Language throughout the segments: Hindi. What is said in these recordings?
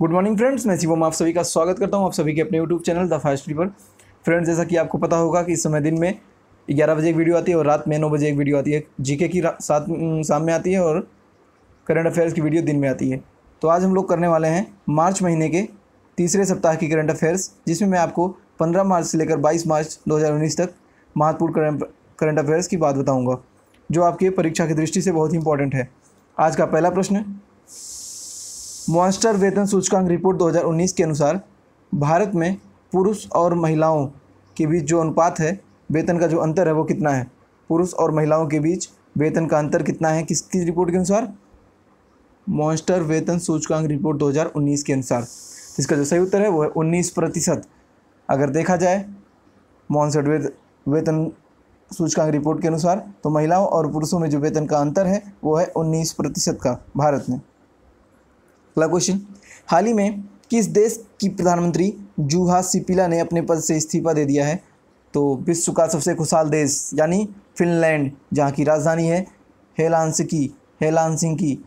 गुड मॉर्निंग फ्रेंड्स मैं शिवम आप सभी का स्वागत करता हूँ आप सभी के अपने यूट्यूब चैनल द फास्ट पर फ्रेंड्स जैसा कि आपको पता होगा कि इस समय दिन में ग्यारह बजे एक वीडियो आती है और रात में नौ बजे एक वीडियो आती है जीके की साथ शाम में आती है और करंट अफेयर्स की वीडियो दिन में आती है तो आज हम लोग करने वाले हैं मार्च महीने के तीसरे सप्ताह की करंट अफेयर्स जिसमें मैं आपको पंद्रह मार्च से लेकर बाईस मार्च दो तक महत्वपूर्ण करंट अफेयर्स की बात बताऊँगा जो आपके परीक्षा की दृष्टि से बहुत ही इंपॉर्टेंट है आज का पहला प्रश्न मॉन्स्टर वेतन सूचकांक रिपोर्ट 2019 के अनुसार भारत में पुरुष और महिलाओं के बीच जो अनुपात है वेतन का जो अंतर है वो कितना है पुरुष और महिलाओं के बीच वेतन का अंतर कितना है किस किस रिपोर्ट के अनुसार मॉन्स्टर वेतन सूचकांक रिपोर्ट 2019 के अनुसार इसका जो सही उत्तर है वो है उन्नीस प्रतिशत अगर देखा जाए मॉन्स्टर वेत, वेतन सूचकांक रिपोर्ट के अनुसार तो महिलाओं और पुरुषों में जो वेतन का अंतर है वो है उन्नीस प्रतिशत का भारत में अगला क्वेश्चन हाल ही में किस देश की प्रधानमंत्री जूहा सिपिला ने अपने पद से इस्तीफा दे दिया है तो विश्व का सबसे खुशहाल देश यानी फिनलैंड जहाँ की राजधानी है हेलांसिकी हेलांसिंकी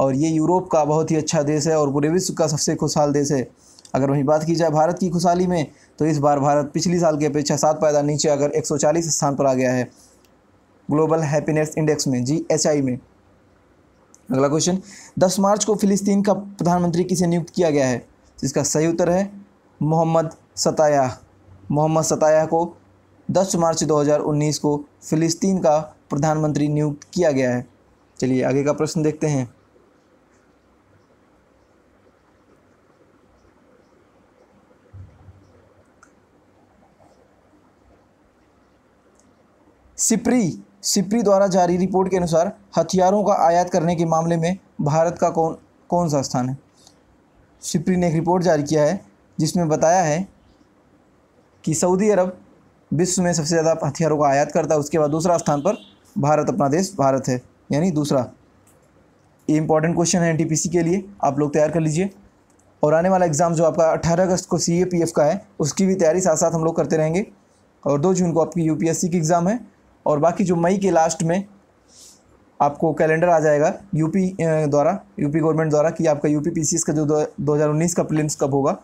और ये यूरोप का बहुत ही अच्छा देश है और पूरे विश्व का सबसे खुशहाल देश है अगर वहीं बात की जाए भारत की खुशहाली में तो इस बार भारत पिछली साल की अपेक्षा सात पायदान नीचे अगर 140 स्थान पर आ गया है ग्लोबल हैप्पीनेस इंडेक्स में जी एच में अगला क्वेश्चन दस मार्च को फिलिस्तीन का प्रधानमंत्री किसे नियुक्त किया गया है जिसका सही उत्तर है मोहम्मद सताया मोहम्मद सताया को दस मार्च 2019 को फिलिस्तीन का प्रधानमंत्री नियुक्त किया गया है चलिए आगे का प्रश्न देखते हैं सिपरी सिप्री द्वारा जारी रिपोर्ट के अनुसार हथियारों का आयात करने के मामले में भारत का कौन कौन सा स्थान है सिप्री ने एक रिपोर्ट जारी किया है जिसमें बताया है कि सऊदी अरब विश्व में सबसे ज़्यादा हथियारों का आयात करता है उसके बाद दूसरा स्थान पर भारत अपना देश भारत है यानी दूसरा ये इंपॉर्टेंट क्वेश्चन है एन के लिए आप लोग तैयार कर लीजिए और आने वाला एग्ज़ाम जो आपका 18 अगस्त को सी का है उसकी भी तैयारी साथ साथ हम लोग करते रहेंगे और दो जून को आपकी यू की एग्ज़ाम है और बाकी जो मई के लास्ट में आपको कैलेंडर आ जाएगा यूपी द्वारा यूपी गवर्नमेंट द्वारा कि आपका यूपी पीसीएस का जो 2019 का प्रिलिम्स कब होगा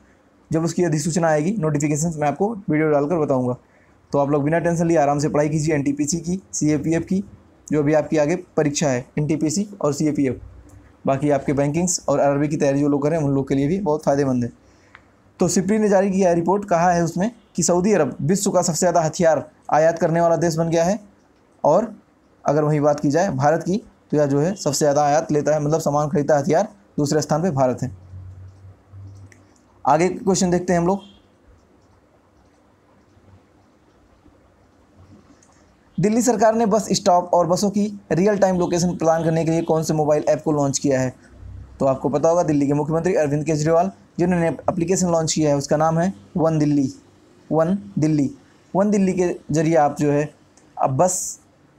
जब उसकी अधिसूचना आएगी नोटिफिकेशन मैं आपको वीडियो डालकर बताऊँगा तो आप लोग बिना टेंशन लिए आराम से पढ़ाई कीजिए एन की सी की जो भी आपकी आगे परीक्षा है एन और सी बाकी आपके बैंकिंग्स और आर की तैयारी जो लोग करें उन लोग के लिए भी बहुत फ़ायदेमंद है तो सिप्री ने जारी किया रिपोर्ट कहा है उसमें कि सऊदी अरब विश्व का सबसे ज़्यादा हथियार आयात करने वाला देश बन गया है और अगर वही बात की जाए भारत की तो यह जो है सबसे ज़्यादा आयात लेता है मतलब सामान खरीदता हथियार दूसरे स्थान पर भारत है आगे क्वेश्चन देखते हैं हम लोग दिल्ली सरकार ने बस स्टॉप और बसों की रियल टाइम लोकेशन प्रदान करने के लिए कौन से मोबाइल ऐप को लॉन्च किया है तो आपको पता होगा दिल्ली के मुख्यमंत्री अरविंद केजरीवाल जिन्होंने एप्लीकेशन लॉन्च किया है उसका नाम है one Delhi one Delhi one Delhi के जरिए आप जो है अब बस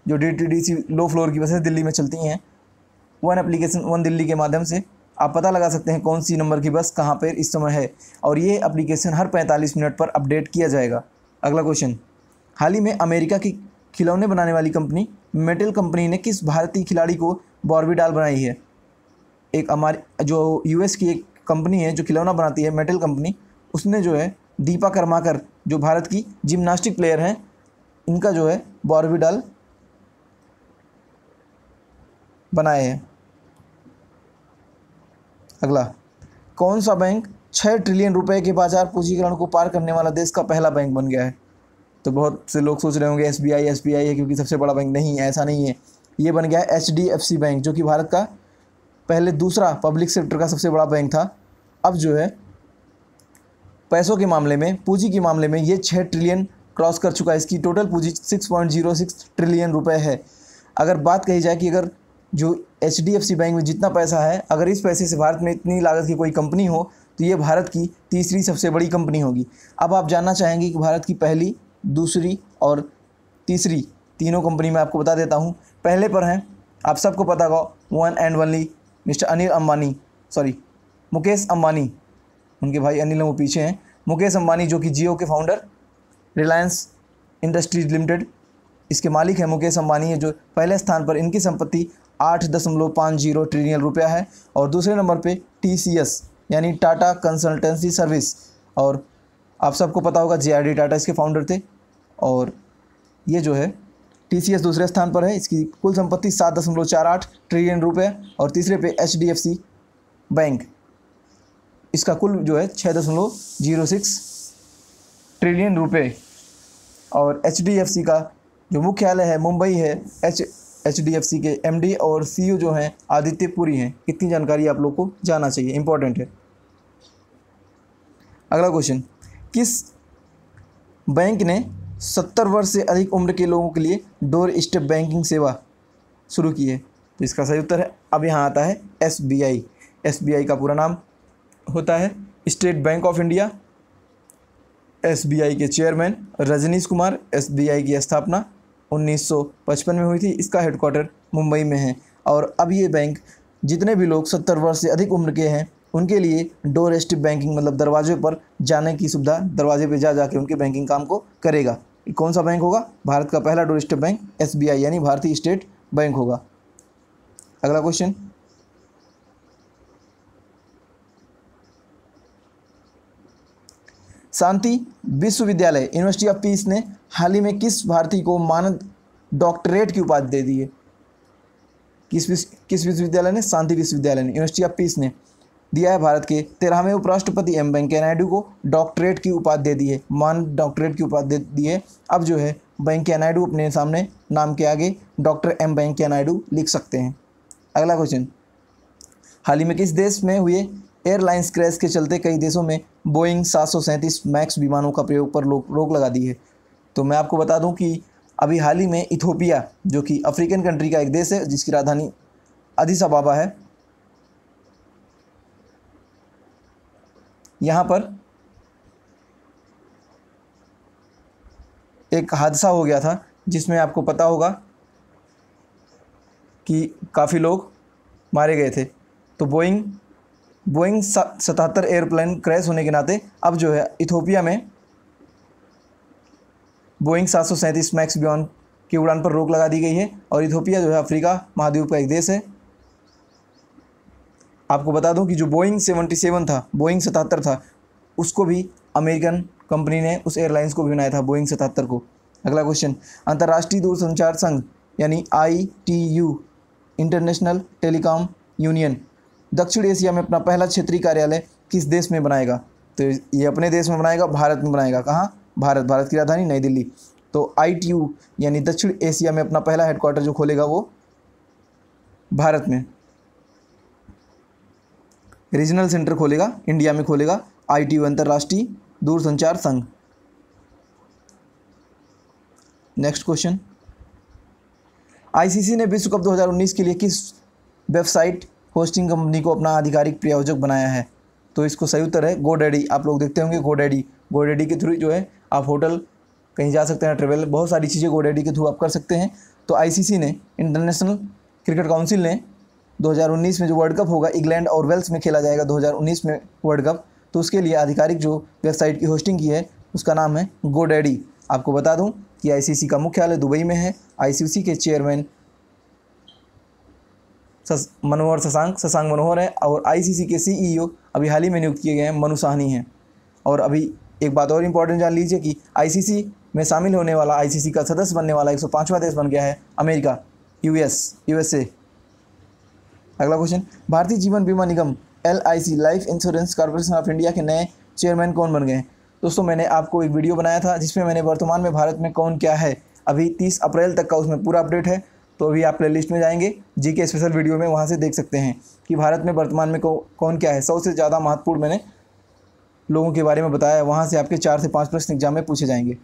जो D T D C low floor की बसें दिल्ली में चलती हैं वन एप्लीकेशन वन दिल्ली के माध्यम से आप पता लगा सकते हैं कौन सी नंबर की बस कहाँ पर इस समय है और ये एप्लीकेशन हर 45 मिनट पर अपडेट किया जाएगा अगला क्वेश्चन हाल ही में अमेरिका की खिलौने बनाने वाली कंपनी मेटल कंपनी ने किस भारतीय खिलाड़ी को डाल बनाई है एक हमारी जो यूएस की एक कंपनी है जो खिलौना बनाती है मेटल कंपनी उसने जो है दीपा कर्माकर जो भारत की जिम्नास्टिक प्लेयर हैं इनका जो है डाल बनाए हैं अगला कौन सा बैंक छः ट्रिलियन रुपए के बाजार पूंजीकरण को पार करने वाला देश का पहला बैंक बन गया है तो बहुत से लोग सोच रहे होंगे S B I S B I है क्योंकि सबसे बड़ा बैंक नहीं है ऐसा नहीं है ये बन गया है H D F C bank जो कि भारत का पहले दूसरा पब्लिक सेक्टर का सबसे बड़ा बैंक था अब जो है पैसों के मामले में पूंजी के मामले में ये छः ट्रिलियन क्रॉस कर चुका है इसकी टोटल पूंजी six point zero six trillion रुपये है अगर बात कही जाए कि अगर जो एच बैंक में जितना पैसा है अगर इस पैसे से भारत में इतनी लागत की कोई कंपनी हो तो ये भारत की तीसरी सबसे बड़ी कंपनी होगी अब आप जानना चाहेंगे कि भारत की पहली दूसरी और तीसरी तीनों कंपनी में आपको बता देता हूँ पहले पर हैं आप सबको पता होगा one and only mister Anil Ambani sorry Mukesh Ambani उनके भाई अनिल वो पीछे हैं मुकेश अंबानी जो कि जियो के फाउंडर रिलायंस इंडस्ट्रीज लिमिटेड इसके मालिक हैं मुकेश अंबानी है जो पहले स्थान पर इनकी संपत्ति आठ दशमलव पाँच जीरो ट्रिलियन रुपया है और दूसरे नंबर पे टीसीएस यानी टाटा कंसल्टेंसी सर्विस और आप सबको पता होगा जे टाटा इसके फाउंडर थे और ये जो है टीसीएस दूसरे स्थान पर है इसकी कुल संपत्ति सात दशमलव चार आठ ट्रिलियन रुपये और तीसरे पे एच बैंक इसका कुल जो है छः दशमलव जीरो सिक्स ट्रिलियन रुपये और एच का जो मुख्यालय है मुंबई है एच एच के एम और सी जो हैं आदित्य पुरी हैं इतनी जानकारी आप लोग को जाना चाहिए इंपॉर्टेंट है अगला क्वेश्चन किस बैंक ने सत्तर वर्ष से अधिक उम्र के लोगों के लिए डोर स्टेप बैंकिंग सेवा शुरू की है तो इसका सही उत्तर है अब यहाँ आता है S B I S B I का पूरा नाम होता है State Bank of India S B I के chairman Rajnish Kumar S B I की स्थापना 1955 में हुई थी इसका हेडकोार्टर मुंबई में है और अब ये बैंक जितने भी लोग सत्तर वर्ष से अधिक उम्र के हैं उनके लिए डोर स्टिप बैंकिंग मतलब दरवाजे पर जाने की सुविधा दरवाजे पर जा जाके उनके बैंकिंग काम को करेगा कौन सा बैंक होगा भारत का पहला डोर स्टेप बैंक एस यानी भारतीय स्टेट बैंक होगा अगला क्वेश्चन शांति विश्वविद्यालय यूनिवर्सिटी ऑफ पीस ने हाल ही में किस भारती को मानद डॉक्टरेट की उपाधि दे दी है किस विश्व किस विश्वविद्यालय ने शांति विश्वविद्यालय ने यूनिवर्सिटी ऑफ पीस ने दिया है भारत के तेरहवें उपराष्ट्रपति एम वेंकैया नायडू को डॉक्टरेट की उपाधि दे दी है मान डॉक्टरेट की उपाधि दे दी है अब जो है वेंकैया नायडू अपने सामने नाम के आगे डॉक्टर एम वेंकैया नायडू लिख सकते हैं अगला क्वेश्चन हाल ही में किस देश में हुए एयरलाइंस क्रैश के चलते कई देशों में बोइंग सात मैक्स विमानों का प्रयोग पर रोक लगा दी है तो मैं आपको बता दूं कि अभी हाल ही में इथोपिया जो कि अफ्रीकन कंट्री का एक देश है जिसकी राजधानी अदिस है यहाँ पर एक हादसा हो गया था जिसमें आपको पता होगा कि काफ़ी लोग मारे गए थे तो बोइंग बोइंग सतहत्तर एयरप्लेन क्रैश होने के नाते अब जो है इथोपिया में बोइंग सात सौ सैंतीस मैक्स बियॉन की उड़ान पर रोक लगा दी गई है और इथोपिया जो है अफ्रीका महाद्वीप का एक देश है आपको बता दूं कि जो बोइंग सेवेंटी सेवन था बोइंग सतहत्तर था उसको भी अमेरिकन कंपनी ने उस एयरलाइंस को भी बनाया था बोइंग सतहत्तर को अगला क्वेश्चन अंतर्राष्ट्रीय दूरसंचार संघ यानी I T U International Telecom Union दक्षिण एशिया में अपना पहला क्षेत्रीय कार्यालय किस देश में बनाएगा तो ये अपने देश में बनाएगा भारत में बनाएगा कहाँ भारत भारत की राजधानी नई दिल्ली तो आई यानी दक्षिण एशिया में अपना पहला हेडक्वार्टर जो खोलेगा वो भारत में रीजनल सेंटर खोलेगा इंडिया में खोलेगा आई टी अंतर्राष्ट्रीय दूरसंचार संघ नेक्स्ट क्वेश्चन आईसीसी ने विश्व कप 2019 के लिए किस वेबसाइट होस्टिंग कंपनी को अपना आधिकारिक प्रायोजक बनाया है तो इसको सही उत्तर है गो डैडी आप लोग देखते होंगे गो डैडी गो डैडी के थ्रू जो है आप होटल कहीं जा सकते हैं ट्रेवल बहुत सारी चीज़ें गो डैडी के थ्रू आप कर सकते हैं तो आईसीसी ने इंटरनेशनल क्रिकेट काउंसिल ने 2019 में जो वर्ल्ड कप होगा इंग्लैंड और वेल्स में खेला जाएगा 2019 में वर्ल्ड कप तो उसके लिए आधिकारिक जो वेबसाइट की होस्टिंग की है उसका नाम है गो डैडी आपको बता दूँ कि आई का मुख्यालय दुबई में है आई के चेयरमैन सस, मनोहर शशांक शशांक मनोहर हैं और आईसीसी के सीईओ e अभी हाल ही में नियुक्त किए गए हैं मनु साहनी हैं और अभी एक बात और इम्पॉर्टेंट जान लीजिए कि आईसीसी में शामिल होने वाला आईसीसी का सदस्य बनने वाला 105वां देश बन गया है अमेरिका यूएस यूएसए अगला क्वेश्चन भारतीय जीवन बीमा निगम L Life Insurance Corporation of India के नए चेयरमैन कौन बन गए हैं दोस्तों मैंने आपको एक वीडियो बनाया था जिसमें मैंने वर्तमान में भारत में कौन क्या है अभी 30 अप्रैल तक का उसमें पूरा अपडेट है तो अभी आप प्ले लिस्ट में जाएंगे जी के स्पेशल वीडियो में वहाँ से देख सकते हैं कि भारत में वर्तमान में कौन क्या है सौ से ज़्यादा महत्वपूर्ण मैंने लोगों के बारे में बताया है वहाँ से आपके चार से पाँच प्रश्न एग्जाम में पूछे जाएंगे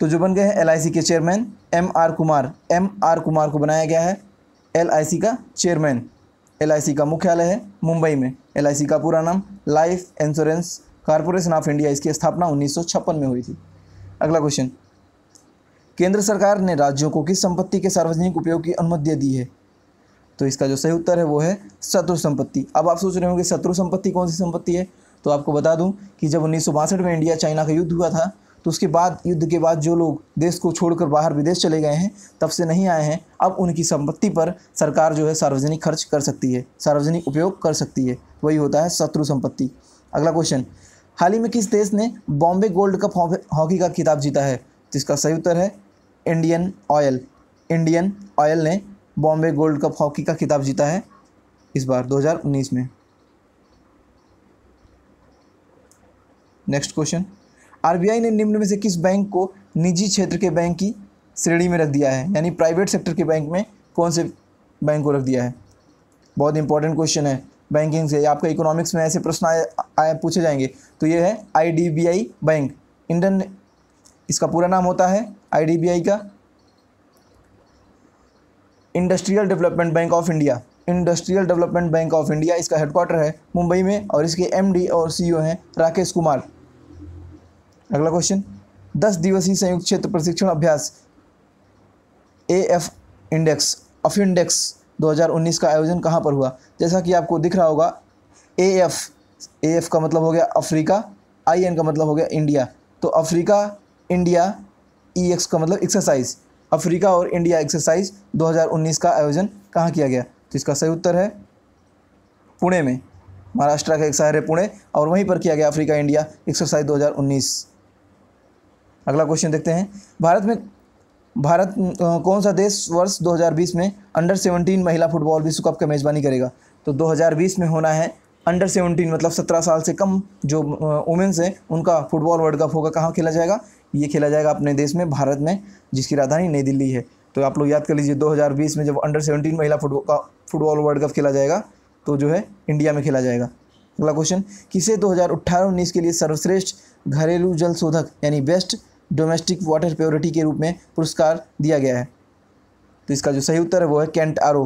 तो जो बन गए हैं एल के chairman M R Kumar M R Kumar को बनाया गया है एल का चेयरमैन एल का मुख्यालय है मुंबई में एल का पूरा नाम Life Insurance Corporation of India इसकी स्थापना उन्नीस में हुई थी अगला क्वेश्चन केंद्र सरकार ने राज्यों को किस संपत्ति के सार्वजनिक उपयोग की अनुमति दे दी है तो इसका जो सही उत्तर है वो है शत्रु संपत्ति अब आप सोच रहे होंगे शत्रु संपत्ति कौन सी संपत्ति है तो आपको बता दूं कि जब उन्नीस में इंडिया चाइना का युद्ध हुआ था तो उसके बाद युद्ध के बाद जो लोग देश को छोड़कर बाहर विदेश चले गए हैं तब से नहीं आए हैं अब उनकी संपत्ति पर सरकार जो है सार्वजनिक खर्च कर सकती है सार्वजनिक उपयोग कर सकती है तो वही होता है शत्रु संपत्ति अगला क्वेश्चन हाल ही में किस देश ने बॉम्बे गोल्ड कप हॉकी का खिताब जीता है तो इसका सही उत्तर है इंडियन ऑयल इंडियन ऑयल ने बॉम्बे गोल्ड कप हॉकी का खिताब जीता है इस बार 2019 में नेक्स्ट क्वेश्चन आरबीआई ने निम्न में से किस बैंक को निजी क्षेत्र के बैंक की श्रेणी में रख दिया है यानी प्राइवेट सेक्टर के बैंक में कौन से बैंक को रख दिया है बहुत इंपॉर्टेंट क्वेश्चन है बैंकिंग से आपका इकोनॉमिक्स में ऐसे प्रश्न आए, आए पूछे जाएंगे तो ये है आईडीबीआई बैंक इंडियन इसका पूरा नाम होता है आईडीबीआई का Industrial Development Bank of India Industrial Development Bank of India इसका हेडक्वार्टर है मुंबई में और इसके एमडी और सीईओ e हैं राकेश कुमार अगला क्वेश्चन दस दिवसीय संयुक्त क्षेत्र प्रशिक्षण अभ्यास A F index of index 2019 का आयोजन कहाँ पर हुआ जैसा कि आपको दिख रहा होगा ए एफ ए एफ का मतलब हो गया अफ्रीका आई एन का मतलब हो गया इंडिया तो Africa India E e X का मतलब एक्सरसाइज अफ्रीका और इंडिया एक्सरसाइज 2019 का आयोजन कहाँ किया गया तो इसका सही उत्तर है पुणे में महाराष्ट्र का एक शहर है पुणे और वहीं पर किया गया अफ्रीका इंडिया एक्सरसाइज 2019 अगला क्वेश्चन देखते हैं भारत में भारत कौन सा देश वर्ष 2020 में अंडर 17 महिला फुटबॉल विश्व कप का मेज़बानी करेगा तो 2020 में होना है अंडर 17 मतलब 17 साल से कम जो वुमेंस हैं उनका फुटबॉल वर्ल्ड कप होगा कहाँ खेला जाएगा ये खेला जाएगा अपने देश में भारत में जिसकी राजधानी नई दिल्ली है तो आप लोग याद कर लीजिए 2020 में जब अंडर 17 महिला फुटबॉल का फुटबॉल वर्ल्ड कप खेला जाएगा तो जो है इंडिया में खेला जाएगा अगला क्वेश्चन किसे दो हज़ार के लिए सर्वश्रेष्ठ घरेलू जल शोधक यानी बेस्ट डोमेस्टिक वाटर प्योरिटी के रूप में पुरस्कार दिया गया है तो इसका जो सही उत्तर है वो है कैंट आर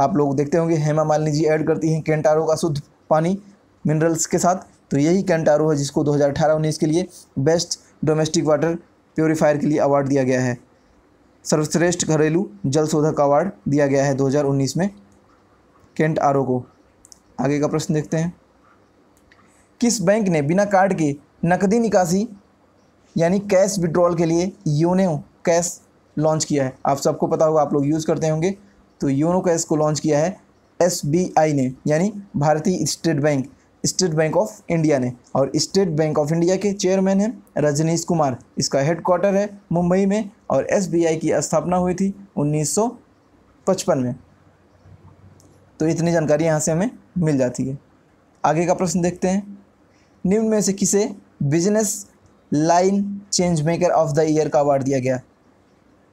आप लोग देखते होंगे हेमा मालिनी जी ऐड करती हैं कैंट आर का शुद्ध पानी मिनरल्स के साथ तो यही कैंटारो है जिसको 2018-19 के लिए बेस्ट डोमेस्टिक वाटर प्योरीफायर के लिए अवार्ड दिया गया है सर्वश्रेष्ठ घरेलू जल शोधक अवार्ड दिया गया है 2019 में कैंट आर को आगे का प्रश्न देखते हैं किस बैंक ने बिना कार्ड के नकदी निकासी यानी कैश विड्रॉल के लिए योनो कैश लॉन्च किया है आप सबको पता होगा आप लोग यूज़ करते होंगे तो योनो कैश को लॉन्च किया है एस ने यानी भारतीय State Bank State Bank of India ने और स्टेट बैंक ऑफ इंडिया के चेयरमैन हैं रजनीश कुमार इसका हेडक्वार्टर है मुंबई में और एसबीआई की स्थापना हुई थी 1955 में तो इतनी जानकारी यहाँ से हमें मिल जाती है आगे का प्रश्न देखते हैं निम्न में से किसे Business Line change maker of the year का अवार्ड दिया गया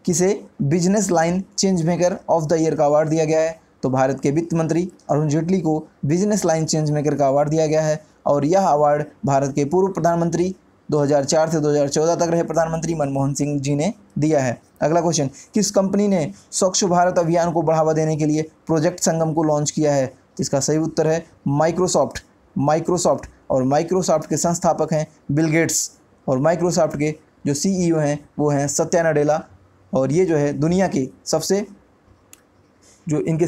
किसे Business Line change maker of the year का अवार्ड दिया गया है तो भारत के वित्त मंत्री अरुण जेटली को बिजनेस लाइन चेंज मेकर का अवार्ड दिया गया है और यह अवार्ड भारत के पूर्व प्रधानमंत्री 2004 से 2014 तक रहे प्रधानमंत्री मनमोहन सिंह जी ने दिया है अगला क्वेश्चन किस कंपनी ने स्वच्छ भारत अभियान को बढ़ावा देने के लिए प्रोजेक्ट संगम को लॉन्च किया है तो इसका सही उत्तर है माइक्रोसॉफ्ट माइक्रोसॉफ्ट और माइक्रोसॉफ्ट के संस्थापक हैं बिल गेट्स और माइक्रोसॉफ्ट के जो सीईओ हैं वो हैं सत्या नडेला और ये जो है दुनिया के सबसे जो इनके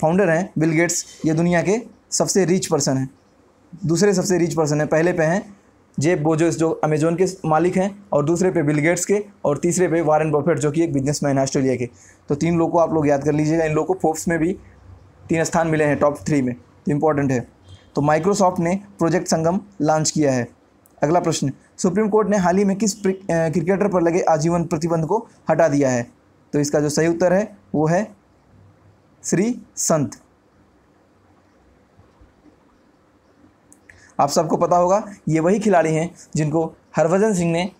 फाउंडर हैं बिल गेट्स ये दुनिया के सबसे रिच पर्सन हैं दूसरे सबसे रिच पर्सन हैं पहले पे हैं जेब बोजोस जो अमेजोन के मालिक हैं और दूसरे पे बिल गेट्स के और तीसरे पे वारेन बफेट जो कि एक बिजनेसमैन है ऑस्ट्रेलिया के तो तीन लोगों को आप लोग याद कर लीजिएगा इन लोग को फोर्ब्स में भी तीन स्थान मिले हैं टॉप थ्री में तो इम्पॉर्टेंट है तो माइक्रोसॉफ्ट ने प्रोजेक्ट संगम लॉन्च किया है अगला प्रश्न सुप्रीम कोर्ट ने हाल ही में किस क्रिकेटर पर लगे आजीवन प्रतिबंध को हटा दिया है तो इसका जो सही उत्तर है वो है श्री संत आप सबको पता होगा ये वही खिलाड़ी हैं जिनको हरभजन सिंह ने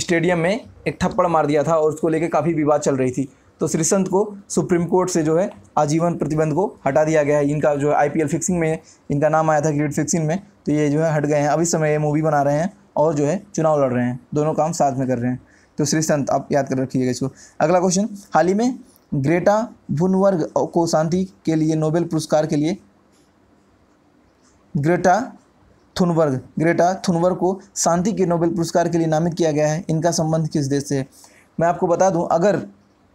स्टेडियम में एक थप्पड़ मार दिया था और उसको लेकर काफ़ी विवाद चल रही थी तो श्री संत को सुप्रीम कोर्ट से जो है आजीवन प्रतिबंध को हटा दिया गया है इनका जो है आई फिक्सिंग में इनका नाम आया था क्रिकेट फिक्सिंग में तो ये जो है हट गए हैं अभी समय ये मूवी बना रहे हैं और जो है चुनाव लड़ रहे हैं दोनों काम साथ में कर रहे हैं तो श्री संत आप याद कर रखिएगा इसको अगला क्वेश्चन हाल ही में ग्रेटा भुनवर्ग को शांति के लिए नोबेल पुरस्कार के लिए ग्रेटा थुनवर्ग ग्रेटा थुनवर्ग को शांति के नोबेल पुरस्कार के लिए नामित किया गया है इनका संबंध किस देश से है मैं आपको बता दूं अगर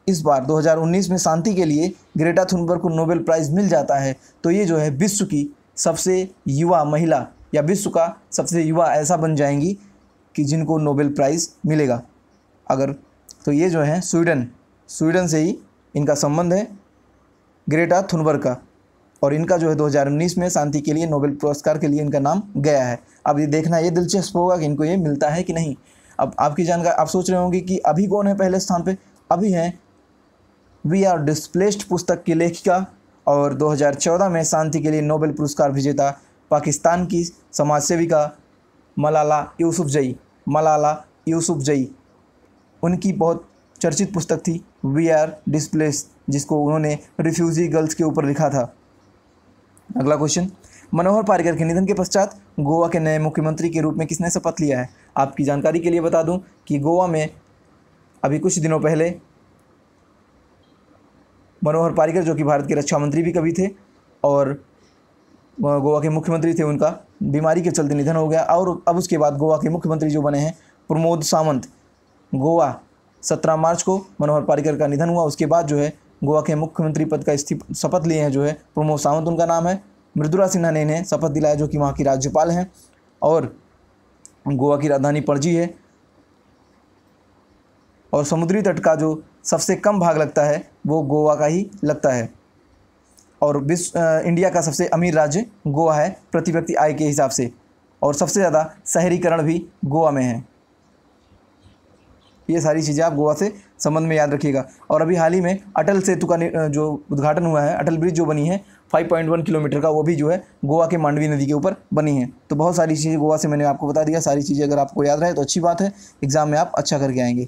इस बार 2019 में शांति के लिए ग्रेटा थुनबर्ग को नोबेल प्राइज़ मिल जाता है तो ये जो है विश्व की सबसे युवा महिला या विश्व का सबसे युवा ऐसा बन जाएंगी कि जिनको नोबेल प्राइज़ मिलेगा अगर तो ये जो है स्वीडन स्वीडन से ही इनका संबंध है ग्रेटा थुनवर का और इनका जो है 2019 में शांति के लिए नोबेल पुरस्कार के लिए इनका नाम गया है अब ये देखना ये दिलचस्प होगा कि इनको ये मिलता है कि नहीं अब आपकी जानकारी आप सोच रहे होंगे कि अभी कौन है पहले स्थान पे अभी हैं वी आर डिस्प्लेस्ड पुस्तक की लेखिका और 2014 में शांति के लिए नोबेल पुरस्कार विजेता पाकिस्तान की समाज सेविका मलाला यूसुफ जई मलाला यूसुफ जई उनकी बहुत चर्चित पुस्तक थी वी आर डिस्प्लेस जिसको उन्होंने रिफ्यूजी गर्ल्स के ऊपर लिखा था अगला क्वेश्चन मनोहर पारिकर के निधन के पश्चात गोवा के नए मुख्यमंत्री के रूप में किसने शपथ लिया है आपकी जानकारी के लिए बता दूं कि गोवा में अभी कुछ दिनों पहले मनोहर पारिकर जो कि भारत के रक्षा मंत्री भी कभी थे और गोवा के मुख्यमंत्री थे उनका बीमारी के चलते निधन हो गया और अब उसके बाद गोवा के मुख्यमंत्री जो बने हैं प्रमोद सावंत गोवा सत्रह मार्च को मनोहर पारिकर का निधन हुआ उसके बाद जो है गोवा के मुख्यमंत्री पद का शपथ लिए हैं जो है प्रमोद सावंत उनका नाम है मृदुला सिन्हा ने इन्हें शपथ दिलाया जो कि वहाँ की राज्यपाल हैं और गोवा की राजधानी पणजी है और समुद्री तट का जो सबसे कम भाग लगता है वो गोवा का ही लगता है और विश्व इंडिया का सबसे अमीर राज्य गोवा है प्रति व्यक्ति आय के हिसाब से और सबसे ज़्यादा शहरीकरण भी गोवा में है ये सारी चीज़ें आप गोवा से संबंध में याद रखिएगा और अभी हाल ही में अटल सेतु का जो उद्घाटन हुआ है अटल ब्रिज जो बनी है 5.1 किलोमीटर का वो भी जो है गोवा के मांडवी नदी के ऊपर बनी है तो बहुत सारी चीज़ें गोवा से मैंने आपको बता दिया सारी चीज़ें अगर आपको याद रहे तो अच्छी बात है एग्ज़ाम में आप अच्छा करके आएंगे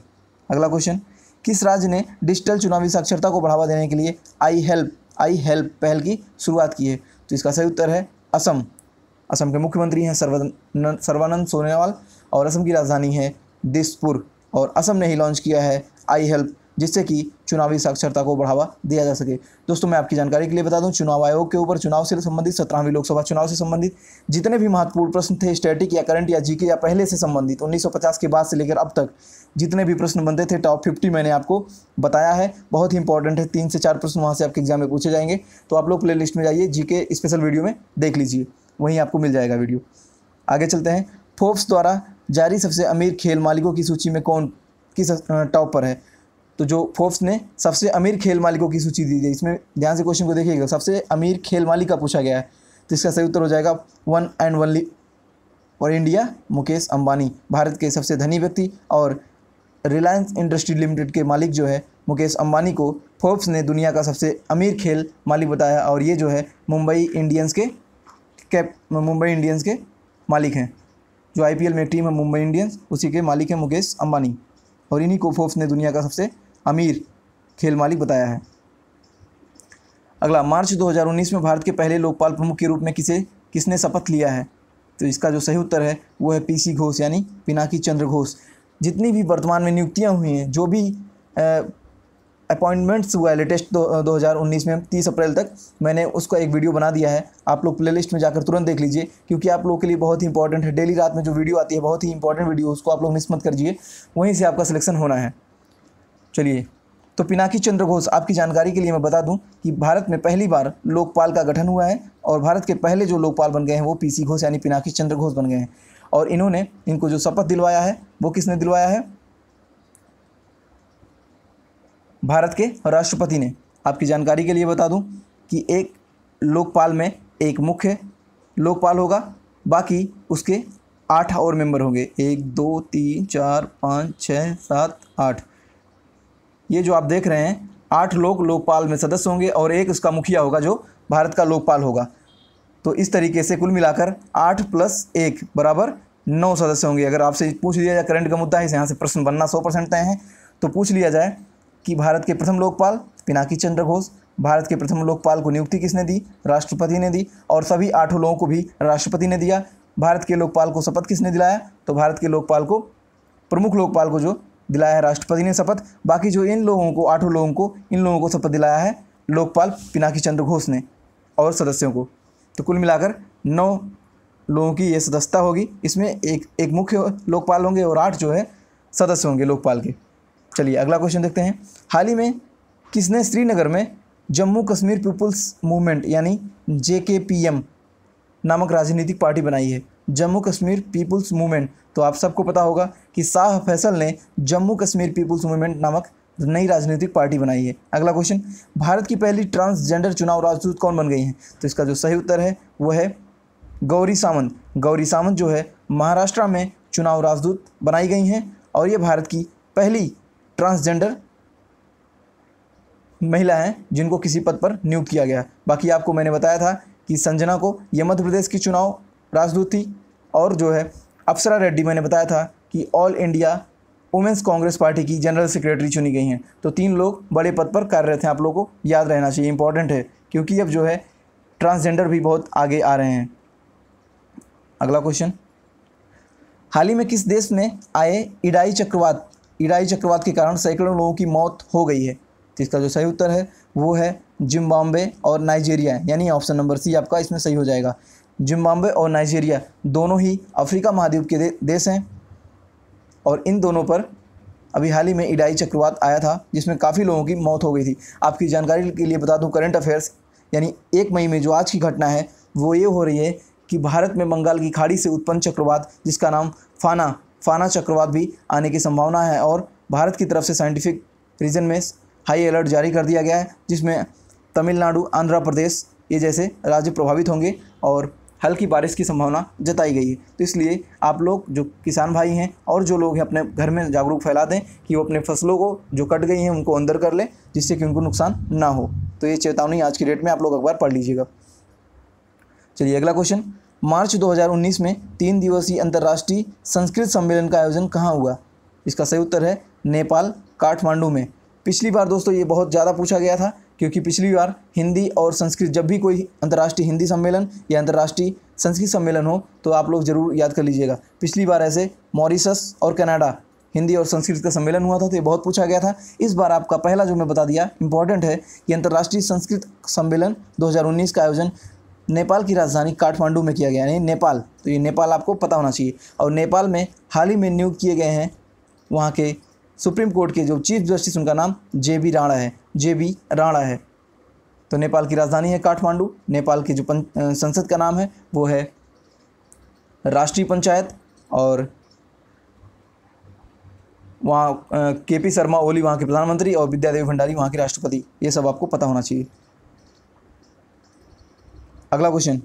अगला क्वेश्चन किस राज्य ने डिजिटल चुनावी साक्षरता को बढ़ावा देने के लिए आई हेल्प आई हेल्प पहल की शुरुआत की है तो इसका सही उत्तर है असम असम के मुख्यमंत्री हैं सर्वानंद सोनेवाल और असम की राजधानी है दिसपुर और असम ने ही लॉन्च किया है आई हेल्प जिससे कि चुनावी साक्षरता को बढ़ावा दिया जा सके दोस्तों मैं आपकी जानकारी के लिए बता दूं चुनाव आयोग के ऊपर चुनाव से संबंधित सत्रहवीं लोकसभा चुनाव से संबंधित जितने भी महत्वपूर्ण प्रश्न थे स्टैटिक या करंट या जीके या पहले से संबंधित 1950 के बाद से लेकर अब तक जितने भी प्रश्न बनते थे टॉप फिफ्टी मैंने आपको बताया है बहुत ही इंपॉर्टेंट है तीन से चार प्रश्न वहाँ से आपके एग्जाम में पूछे जाएंगे तो आप लोग प्ले लिस्ट में जाइए जी स्पेशल वीडियो में देख लीजिए वहीं आपको मिल जाएगा वीडियो आगे चलते हैं फोर्ब्स द्वारा जारी सबसे अमीर खेल मालिकों की सूची में कौन किस टॉप पर है तो जो फोर्ब्स ने सबसे अमीर खेल मालिकों की सूची दी थी इसमें ध्यान से क्वेश्चन को देखिएगा सबसे अमीर खेल मालिक का पूछा गया है तो इसका सही उत्तर हो जाएगा वन एंड वनली और इंडिया मुकेश अंबानी भारत के सबसे धनी व्यक्ति और रिलायंस इंडस्ट्री लिमिटेड के मालिक जो है मुकेश अंबानी को फोर्ब्स ने दुनिया का सबसे अमीर खेल मालिक बताया और ये जो है मुंबई इंडियंस के कैप मुंबई इंडियंस के मालिक हैं जो आई में टीम है मुंबई इंडियंस उसी के मालिक हैं मुकेश अंबानी और इन्हीं को फोर्ब्स ने दुनिया का सबसे अमीर खेल मालिक बताया है अगला मार्च 2019 में भारत के पहले लोकपाल प्रमुख के रूप में किसे किसने शपथ लिया है तो इसका जो सही उत्तर है वो है पीसी घोष यानी पिनाकी चंद्र घोष जितनी भी वर्तमान में नियुक्तियाँ हुई हैं जो भी अपॉइंटमेंट्स हुआ है लेटेस्ट दो हज़ार उन्नीस में तीस अप्रैल तक मैंने उसका एक वीडियो बना दिया है आप लोग प्लेलिस्ट में जाकर तुरंत देख लीजिए क्योंकि आप लोग के लिए बहुत ही इंपॉर्टेंट है डेली रात में जो वीडियो आती है बहुत ही इंपॉर्टेंट वीडियो उसको आप लोग मिस मत करिए वहीं से आपका सिलेक्शन होना है चलिए तो पिनाकी चंद्र घोष आपकी जानकारी के लिए मैं बता दूं कि भारत में पहली बार लोकपाल का गठन हुआ है और भारत के पहले जो लोकपाल बन गए हैं वो पीसी घोष यानी पिनाकी चंद्र घोष बन गए हैं और इन्होंने इनको जो शपथ दिलवाया है वो किसने दिलवाया है भारत के राष्ट्रपति ने आपकी जानकारी के लिए बता दूं कि एक लोकपाल में एक मुख्य लोकपाल होगा बाकी उसके आठ और मेंबर होंगे एक दो तीन चार पाँच छः सात आठ ये जो आप देख रहे हैं आठ लोग लोकपाल में सदस्य होंगे और एक उसका मुखिया होगा जो भारत का लोकपाल होगा तो इस तरीके से कुल मिलाकर आठ प्लस एक बराबर नौ सदस्य होंगे अगर आपसे पूछ लिया जाए करंट का मुद्दा है यहाँ से प्रश्न बनना सौ परसेंट तय है तो पूछ लिया जाए कि भारत के प्रथम लोकपाल पिनाकी चंद्र घोष भारत के प्रथम लोकपाल को नियुक्ति किसने दी राष्ट्रपति ने दी और सभी आठों लोगों को भी राष्ट्रपति ने दिया भारत के लोकपाल को शपथ किसने दिलाया तो भारत के लोकपाल को प्रमुख लोकपाल को जो दिलाया है राष्ट्रपति ने शपथ बाकी जो इन लोगों को आठों लोगों को इन लोगों को शपथ दिलाया है लोकपाल पिनाकी चंद्र घोष ने और सदस्यों को तो कुल मिलाकर नौ लोगों की ये सदस्यता होगी इसमें एक एक मुख्य लोकपाल होंगे और आठ जो है सदस्य होंगे लोकपाल के चलिए अगला क्वेश्चन देखते हैं हाल ही में किसने श्रीनगर में जम्मू कश्मीर पीपुल्स मूवमेंट यानी जे के पी एम नामक राजनीतिक पार्टी बनाई है जम्मू कश्मीर पीपुल्स मूवमेंट तो आप सबको पता होगा कि शाह फैसल ने जम्मू कश्मीर पीपुल्स मूवमेंट नामक नई राजनीतिक पार्टी बनाई है अगला क्वेश्चन भारत की पहली ट्रांसजेंडर चुनाव राजदूत कौन बन गई हैं तो इसका जो सही उत्तर है वह है गौरी सावंत गौरी सावंत जो है महाराष्ट्र में चुनाव राजदूत बनाई गई हैं और ये भारत की पहली ट्रांसजेंडर महिला हैं जिनको किसी पद पर नियुक्त किया गया बाकी आपको मैंने बताया था कि संजना को यह मध्य प्रदेश की चुनाव राजदूत थी और जो है अप्सरा रेड्डी मैंने बताया था कि All India Women's Congress party की जनरल सेक्रेटरी चुनी गई हैं तो तीन लोग बड़े पद पर कार्यरत हैं आप लोगों को याद रहना चाहिए इंपॉर्टेंट है क्योंकि अब जो है ट्रांसजेंडर भी बहुत आगे आ रहे हैं अगला क्वेश्चन हाल ही में किस देश में आए इडाई चक्रवात इराई चक्रवात के कारण सैकड़ों लोगों की मौत हो गई है तो इसका जो सही उत्तर है वो है जिम्बाब्वे और नाइजीरिया यानी ऑप्शन नंबर सी आपका इसमें सही हो जाएगा जिम्बाब्वे और नाइजीरिया दोनों ही अफ्रीका महाद्वीप के देश हैं और इन दोनों पर अभी हाल ही में इडाई चक्रवात आया था जिसमें काफ़ी लोगों की मौत हो गई थी आपकी जानकारी के लिए बता दूं करंट अफेयर्स यानी एक मई में जो आज की घटना है वो ये हो रही है कि भारत में बंगाल की खाड़ी से उत्पन्न चक्रवात जिसका नाम फाना फाना चक्रवात भी आने की संभावना है और भारत की तरफ से साइंटिफिक रीजन में हाई अलर्ट जारी कर दिया गया है जिसमें तमिलनाडु आंध्र प्रदेश ये जैसे राज्य प्रभावित होंगे और हल्की बारिश की संभावना जताई गई है तो इसलिए आप लोग जो किसान भाई हैं और जो लोग हैं अपने घर में जागरूक फैला दें कि वो अपने फसलों को जो कट गई हैं उनको अंदर कर लें जिससे कि उनको नुकसान ना हो तो ये चेतावनी आज की डेट में आप लोग अखबार पढ़ लीजिएगा चलिए अगला क्वेश्चन मार्च 2019 में तीन दिवसीय अंतर्राष्ट्रीय संस्कृत सम्मेलन का आयोजन कहाँ हुआ इसका सही उत्तर है नेपाल काठमांडू में पिछली बार दोस्तों ये बहुत ज़्यादा पूछा गया था क्योंकि पिछली बार हिंदी और संस्कृत जब भी कोई अंतर्राष्ट्रीय हिंदी सम्मेलन या अंतर्राष्ट्रीय संस्कृत सम्मेलन हो तो आप लोग ज़रूर याद कर लीजिएगा पिछली बार ऐसे मॉरिसस और कनाडा हिंदी और संस्कृत का सम्मेलन हुआ था तो ये बहुत पूछा गया था इस बार आपका पहला जो मैं बता दिया इंपॉर्टेंट है कि अंतर्राष्ट्रीय संस्कृत सम्मेलन 2019 का आयोजन नेपाल की राजधानी काठमांडू में किया गया यानी नेपाल तो ये नेपाल आपको पता होना चाहिए और नेपाल में हाल ही में नियुक्त किए गए हैं वहाँ के सुप्रीम कोर्ट के जो चीफ जस्टिस उनका नाम जे बी राणा है जे बी राणा है तो नेपाल की राजधानी है काठमांडू नेपाल की जो संसद का नाम है वो है राष्ट्रीय पंचायत और वहाँ के पी शर्मा ओली वहाँ के प्रधानमंत्री और विद्यादेवी भंडारी वहाँ के राष्ट्रपति ये सब आपको पता होना चाहिए अगला क्वेश्चन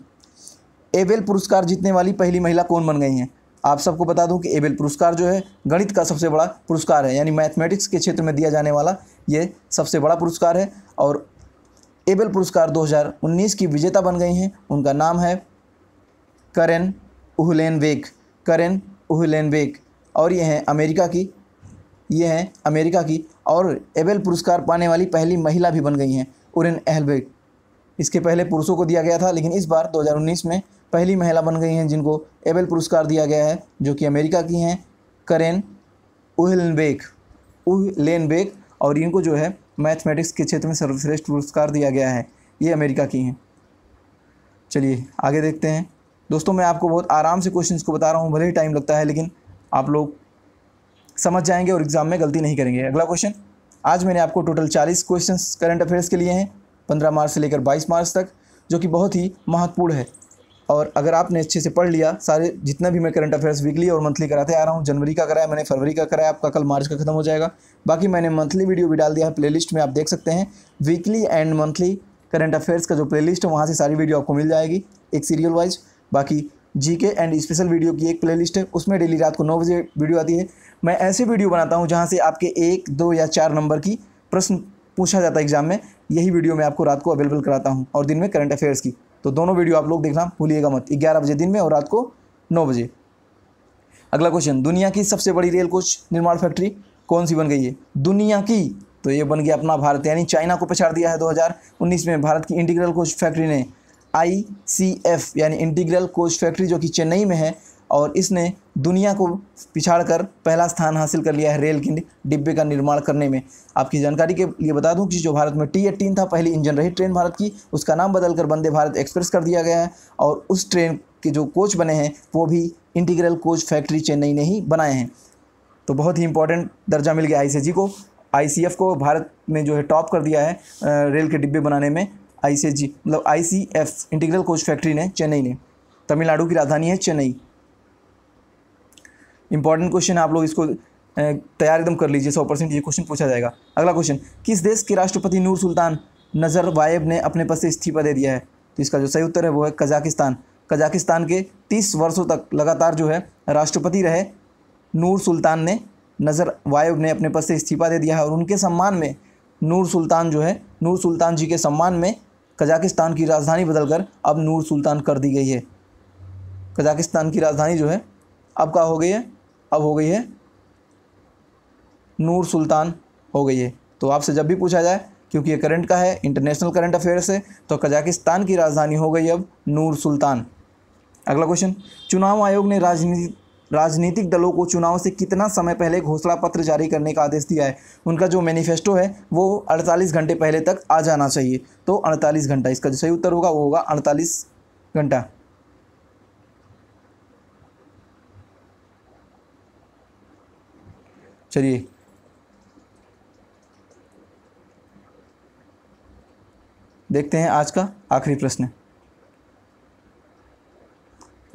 एबेल पुरस्कार जीतने वाली पहली महिला कौन बन गई हैं आप सबको बता दूं कि एबेल पुरस्कार जो है गणित का सबसे बड़ा पुरस्कार है यानी मैथमेटिक्स के क्षेत्र में दिया जाने वाला ये सबसे बड़ा पुरस्कार है और एबेल पुरस्कार 2019 की विजेता बन गई हैं उनका नाम है करेन उहलेन वेक करेन उहलेन वेक और ये हैं अमेरिका की ये हैं अमेरिका की और एबेल पुरस्कार पाने वाली पहली महिला भी बन गई हैं उरेन एहलबेक इसके पहले पुरुषों को दिया गया था लेकिन इस बार 2019 में पहली महिला बन गई हैं जिनको एबेल पुरस्कार दिया गया है जो कि अमेरिका की हैं करेन उहलनबेक उहलेनबेक और इनको जो है मैथमेटिक्स के क्षेत्र में सर्वश्रेष्ठ पुरस्कार दिया गया है ये अमेरिका की हैं चलिए आगे देखते हैं दोस्तों मैं आपको बहुत आराम से क्वेश्चंस को बता रहा हूँ भले ही टाइम लगता है लेकिन आप लोग समझ जाएंगे और एग्ज़ाम में गलती नहीं करेंगे अगला क्वेश्चन आज मैंने आपको टोटल चालीस क्वेश्चन करंट अफेयर्स के लिए हैं पंद्रह मार्च से लेकर बाईस मार्च तक जो कि बहुत ही महत्वपूर्ण है और अगर आपने अच्छे से पढ़ लिया सारे जितना भी मैं करंट अफेयर्स वीकली और मंथली कराते आ रहा हूँ जनवरी का कराया मैंने फरवरी का कराया आपका कल मार्च का खत्म हो जाएगा बाकी मैंने मंथली वीडियो भी डाल दिया है प्लेलिस्ट में आप देख सकते हैं weekly and monthly current affairs का जो प्लेलिस्ट है वहाँ से सारी वीडियो आपको मिल जाएगी एक सीरियल वाइज बाकी जी एंड स्पेशल वीडियो की एक प्ले है उसमें डेली रात को नौ बजे वीडियो आती है मैं ऐसे वीडियो बनाता हूँ जहाँ से आपके एक दो या चार नंबर की प्रश्न पूछा जाता है एग्जाम में यही वीडियो मैं आपको रात को अवेलेबल कराता हूँ और दिन में करंट अफेयर्स की तो दोनों वीडियो आप लोग देखना भूलिएगा मत ग्यारह बजे दिन में और रात को नौ बजे अगला क्वेश्चन दुनिया की सबसे बड़ी रेल कोच निर्माण फैक्ट्री कौन सी बन गई है दुनिया की तो ये बन गया अपना भारत यानी चाइना को पछाड़ दिया है 2019 में भारत की इंटीग्रल कोच फैक्ट्री ने आई सी एफ यानी इंटीग्रल कोच फैक्ट्री जो कि चेन्नई में है और इसने दुनिया को पिछाड़ कर पहला स्थान हासिल कर लिया है रेल के डिब्बे का निर्माण करने में आपकी जानकारी के लिए बता दूं कि जो भारत में टी एटीन था पहली इंजन रही ट्रेन भारत की उसका नाम बदलकर वंदे भारत एक्सप्रेस कर दिया गया है और उस ट्रेन के जो कोच बने हैं वो भी इंटीग्रल कोच फैक्ट्री चेन्नई ने ही बनाए हैं तो बहुत ही इंपॉर्टेंट दर्जा मिल गया आई को आई को भारत ने जो है टॉप कर दिया है रेल के डिब्बे बनाने में आई मतलब आई इंटीग्रल कोच फैक्ट्री ने चेन्नई ने तमिलनाडु की राजधानी है चेन्नई इंपॉर्टेंट क्वेश्चन आप लोग इसको तैयार एकदम कर लीजिए सौ परसेंट ये क्वेश्चन पूछा जाएगा अगला क्वेश्चन किस देश के राष्ट्रपति नूर सुल्तान नजर वायब ने अपने पद से इस्तीफा दे दिया है तो इसका जो सही उत्तर है वो है कजाकिस्तान कजाकिस्तान के तीस वर्षों तक लगातार जो है राष्ट्रपति रहे नूर सुल्तान ने नज़र वायब ने अपने पद से इस्तीफा दे दिया है और उनके सम्मान में नूर सुल्तान जो है नूर सुल्तान जी के सम्मान में कजाकिस्तान की राजधानी बदलकर अब नूर सुल्तान कर दी गई है कजाकिस्तान की राजधानी जो है अब क्या हो गई है अब हो गई है नूर सुल्तान हो गई है तो आपसे जब भी पूछा जाए क्योंकि ये करंट का है इंटरनेशनल करंट अफेयर से तो कजाकिस्तान की राजधानी हो गई अब नूर सुल्तान अगला क्वेश्चन चुनाव आयोग ने राजनीति राजनीतिक दलों को चुनाव से कितना समय पहले घोषणा पत्र जारी करने का आदेश दिया है उनका जो मैनिफेस्टो है वो 48 घंटे पहले तक आ जाना चाहिए तो 48 घंटा इसका जो सही उत्तर होगा वो होगा 48 घंटा चलिए देखते हैं आज का आखिरी प्रश्न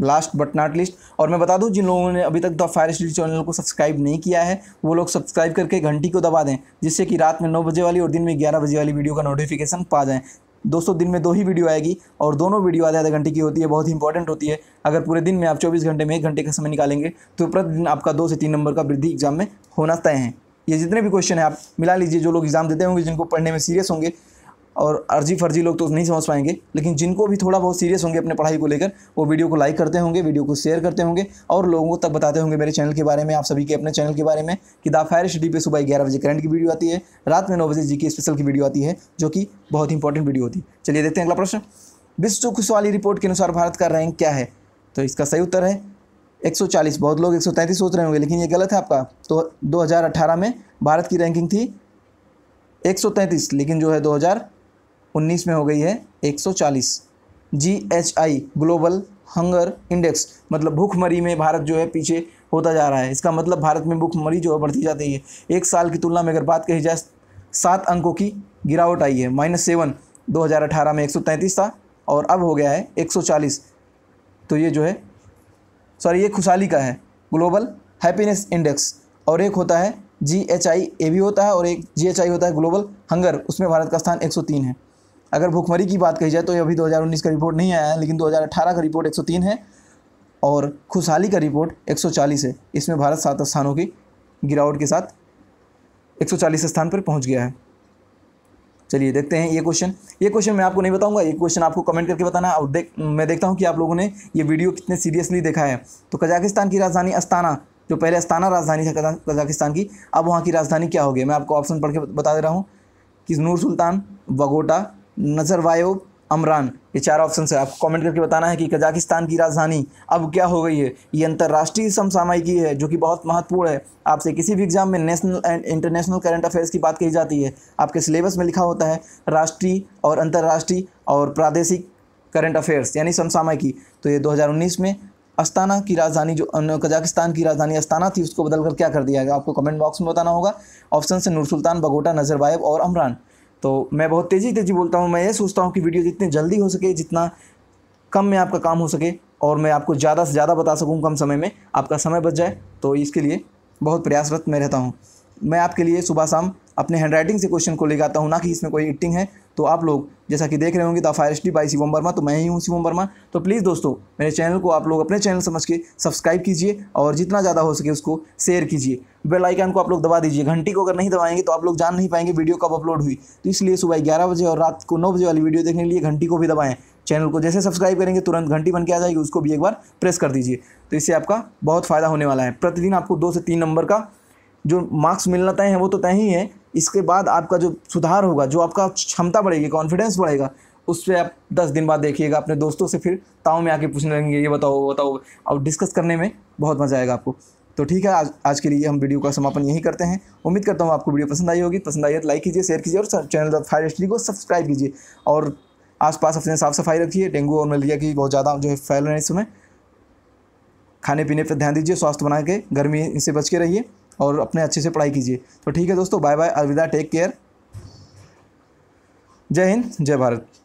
लास्ट बट नॉट लिस्ट और मैं बता दूं जिन लोगों ने अभी तक द फायर स्टडी चैनल को सब्सक्राइब नहीं किया है वो लोग सब्सक्राइब करके घंटी को दबा दें जिससे कि रात में नौ बजे वाली और दिन में ग्यारह बजे वाली वीडियो का नोटिफिकेशन पा जाएँ दोस्तों दिन में दो ही वीडियो आएगी और दोनों वीडियो आधे आधे घंटे की होती है बहुत ही इंपॉर्टेंट होती है अगर पूरे दिन में आप चौबीस घंटे में एक घंटे का समय निकालेंगे तो प्रतिदिन आपका दो से तीन नंबर का वृद्धि एग्जाम में होना तय है ये जितने भी क्वेश्चन है आप मिला लीजिए जो लोग एग्जाम देते होंगे जिनको पढ़ने में सीरियस होंगे और अर्जी फर्जी लोग तो नहीं समझ पाएंगे लेकिन जिनको भी थोड़ा बहुत सीरियस होंगे अपने पढ़ाई को लेकर वो वीडियो को लाइक करते होंगे वीडियो को शेयर करते होंगे और लोगों तक बताते होंगे मेरे चैनल के बारे में आप सभी के अपने चैनल के बारे में कि द फायर स्टडी पे सुबह ग्यारह बजे करंट की वीडियो आती है रात में नौ बजे जी की स्पेशल की वीडियो आती है जो कि बहुत इंपॉर्टेंट वीडियो होती है चलिए देखते हैं अगला प्रश्न विश्व वाली रिपोर्ट के अनुसार भारत का रैंक क्या है तो इसका सही उत्तर है 140 बहुत लोग 133 सोच रहे होंगे लेकिन ये गलत है आपका तो 2018 में भारत की रैंकिंग थी 133 लेकिन जो है उन्नीस में हो गई है 140 आई ग्लोबल हंगर इंडेक्स मतलब भूखमरी में भारत जो है पीछे होता जा रहा है इसका मतलब भारत में भूखमरी जो है बढ़ती जाती है एक साल की तुलना में अगर बात कही जाए सात अंकों की गिरावट आई है माइनस सेवन दो हज़ार अठारह में एक सौ तैंतीस था और अब हो गया है एक सौ चालीस तो ये जो है सॉरी ये खुशहाली का है ग्लोबल हैप्पीनेस इंडेक्स और एक होता है जी एच आई ए भी होता है और एक जी एच आई होता है ग्लोबल हंगर उसमें भारत का स्थान एक सौ तीन है अगर भूखमरी की बात कही जाए तो ये अभी 2019 का रिपोर्ट नहीं आया है लेकिन 2018 का रिपोर्ट 103 है और खुशहाली का रिपोर्ट 140 है इसमें भारत सात स्थानों की गिरावट के साथ 140 स्थान पर पहुंच गया है चलिए देखते हैं ये क्वेश्चन ये क्वेश्चन मैं आपको नहीं बताऊंगा ये क्वेश्चन आपको कमेंट करके बताना और देख मैं देखता हूँ कि आप लोगों ने ये वीडियो कितने सीरियसली देखा है तो कजाकिस्तान की राजधानी अस्ताना जो पहले अस्ताना राजधानी था कजाकिस्तान की अब वहाँ की राजधानी क्या होगी मैं आपको ऑप्शन पढ़ के बता दे रहा हूँ कि नूर सुल्तान वगोटा नजरवायो अमरान ये चार ऑप्शन है आपको कमेंट करके बताना है कि कजाकिस्तान की राजधानी अब क्या हो गई है ये अंतर्राष्ट्रीय समसामयिकी है जो कि बहुत महत्वपूर्ण है आपसे किसी भी एग्जाम में national and international current affairs की बात कही जाती है आपके सिलेबस में लिखा होता है राष्ट्रीय और अंतर्राष्ट्रीय और प्रादेशिक करंट अफेयर्स यानी समसामयिकी तो ये दो में अस्ताना की राजधानी जो कजाकिस्तान की राजधानी अस्ताना थी उसको बदलकर क्या कर दिया गया आपको कमेंट बॉक्स में बताना होगा ऑप्शन से नूर सुल्तान बगोटा नजरबायब और अमरान तो मैं बहुत तेज़ी तेज़ी बोलता हूँ मैं ये सोचता हूँ कि वीडियो जितने जल्दी हो सके जितना कम में आपका काम हो सके और मैं आपको ज़्यादा से ज़्यादा बता सकूँ कम समय में आपका समय बच जाए तो इसके लिए बहुत प्रयासरत मैं रहता हूँ मैं आपके लिए सुबह शाम अपने हैंड राइटिंग से क्वेश्चन को ले जाता हूँ ना कि इसमें कोई एक्टिंग है तो आप लोग जैसा कि देख रहे होंगे तो fire S by Shivam Verma तो मैं ही हूँ शिवम वर्मा तो प्लीज़ दोस्तों मेरे चैनल को आप लोग अपने चैनल समझ के सब्सक्राइब कीजिए और जितना ज़्यादा हो सके उसको शेयर कीजिए बेल आइकन को आप लोग दबा दीजिए घंटी को अगर नहीं दबाएंगे तो आप लोग जान नहीं पाएंगे वीडियो कब अपलोड हुई तो इसलिए सुबह ग्यारह बजे और रात को नौ बजे वाली वीडियो देखने के लिए घंटी को भी दबाएँ चैनल को जैसे सब्सक्राइब करेंगे तुरंत घंटी बन के आ जाएगी उसको भी एक बार प्रेस कर दीजिए तो इससे आपका बहुत फ़ायदा होने वाला है प्रतिदिन आपको दो से तीन नंबर का जो मार्क्स मिलना तय है वो तो तय ही है इसके बाद आपका जो सुधार होगा जो आपका क्षमता बढ़ेगी कॉन्फिडेंस बढ़ेगा उस पर आप दस दिन बाद देखिएगा अपने दोस्तों से फिर ताव में आके पूछने लगेंगे ये बताओ बताओ और डिस्कस करने में बहुत मज़ा आएगा आपको तो ठीक है आज आज के लिए हम वीडियो का समापन यही करते हैं उम्मीद करता हूँ आपको वीडियो पसंद आई होगी पसंद आई है तो लाइक कीजिए शेयर कीजिए और चैनल फायर एच को सब्सक्राइब कीजिए और आसपास अपने साफ़ सफाई रखिए डेंगू और मलेरिया की बहुत ज़्यादा जो है फैल रहे हैं इस समय खाने पीने पर ध्यान दीजिए स्वास्थ्य बना के गर्मी से बच के रहिए और अपने अच्छे से पढ़ाई कीजिए तो ठीक है दोस्तों बाय बाय अलविदा टेक केयर जय हिंद जय भारत